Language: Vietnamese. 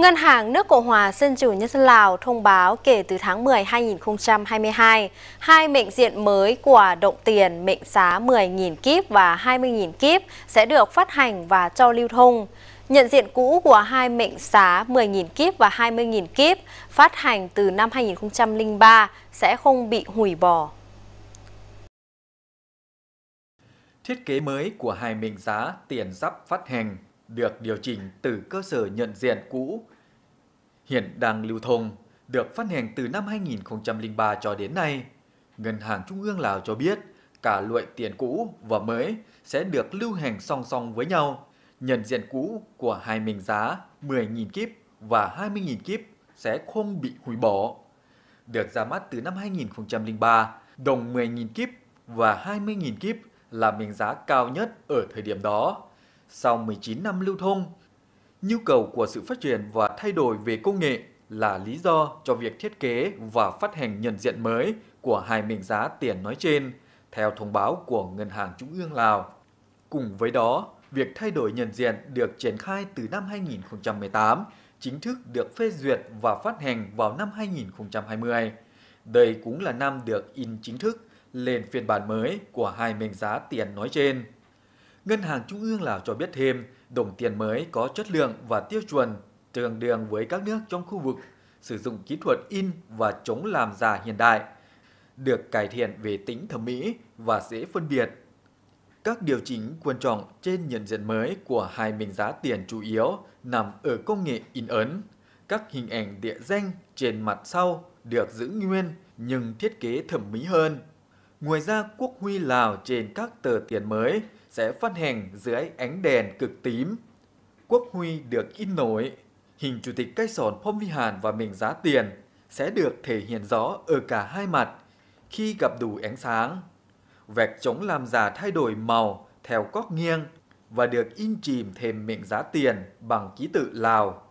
Ngân hàng nước Cộng hòa Dân chủ Nhân dân Lào thông báo kể từ tháng 10 2022, hai mệnh diện mới của động tiền mệnh giá 10.000 kíp và 20.000 kíp sẽ được phát hành và cho lưu thông. Nhận diện cũ của hai mệnh giá 10.000 kíp và 20.000 kíp phát hành từ năm 2003 sẽ không bị hủy bỏ. Thiết kế mới của hai mệnh giá tiền giáp phát hành được điều chỉnh từ cơ sở nhận diện cũ, hiện đang lưu thông, được phát hành từ năm 2003 cho đến nay. Ngân hàng Trung ương Lào cho biết cả loại tiền cũ và mới sẽ được lưu hành song song với nhau. Nhận diện cũ của hai mệnh giá 10.000 kíp và 20.000 kíp sẽ không bị hủy bỏ. Được ra mắt từ năm 2003, đồng 10.000 kíp và 20.000 kíp là mệnh giá cao nhất ở thời điểm đó sau 19 năm lưu thông. Nhu cầu của sự phát triển và thay đổi về công nghệ là lý do cho việc thiết kế và phát hành nhận diện mới của hai mệnh giá tiền nói trên, theo thông báo của Ngân hàng Trung ương Lào. Cùng với đó, việc thay đổi nhận diện được triển khai từ năm 2018, chính thức được phê duyệt và phát hành vào năm 2020. Đây cũng là năm được in chính thức lên phiên bản mới của hai mệnh giá tiền nói trên. Ngân hàng Trung ương Lào cho biết thêm, đồng tiền mới có chất lượng và tiêu chuẩn tương đương với các nước trong khu vực, sử dụng kỹ thuật in và chống làm giả hiện đại, được cải thiện về tính thẩm mỹ và dễ phân biệt. Các điều chỉnh quan trọng trên nhận diện mới của hai mệnh giá tiền chủ yếu nằm ở công nghệ in ấn. Các hình ảnh địa danh trên mặt sau được giữ nguyên nhưng thiết kế thẩm mỹ hơn. Ngoài ra, quốc huy Lào trên các tờ tiền mới sẽ phát hành dưới ánh đèn cực tím. Quốc huy được in nổi, hình chủ tịch cây sòn Phong Vi Hàn và mình giá tiền sẽ được thể hiện rõ ở cả hai mặt khi gặp đủ ánh sáng. Vẹt chống làm giả thay đổi màu theo góc nghiêng và được in chìm thêm mệnh giá tiền bằng ký tự Lào.